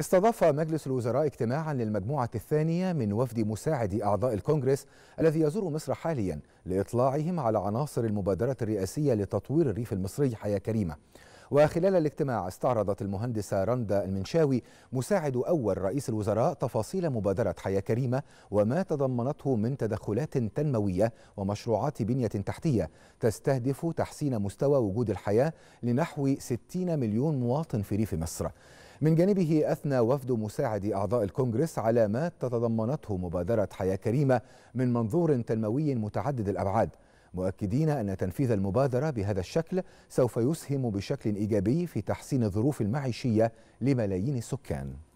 استضاف مجلس الوزراء اجتماعا للمجموعة الثانية من وفد مساعد أعضاء الكونغرس الذي يزور مصر حاليا لإطلاعهم على عناصر المبادرة الرئاسية لتطوير الريف المصري حياة كريمة وخلال الاجتماع استعرضت المهندسة رندا المنشاوي مساعد أول رئيس الوزراء تفاصيل مبادرة حياة كريمة وما تضمنته من تدخلات تنموية ومشروعات بنية تحتية تستهدف تحسين مستوى وجود الحياة لنحو 60 مليون مواطن في ريف مصر من جانبه أثنى وفد مساعد أعضاء الكونغرس على ما تتضمنته مبادرة حياة كريمة من منظور تنموي متعدد الأبعاد مؤكدين أن تنفيذ المبادرة بهذا الشكل سوف يسهم بشكل إيجابي في تحسين الظروف المعيشية لملايين السكان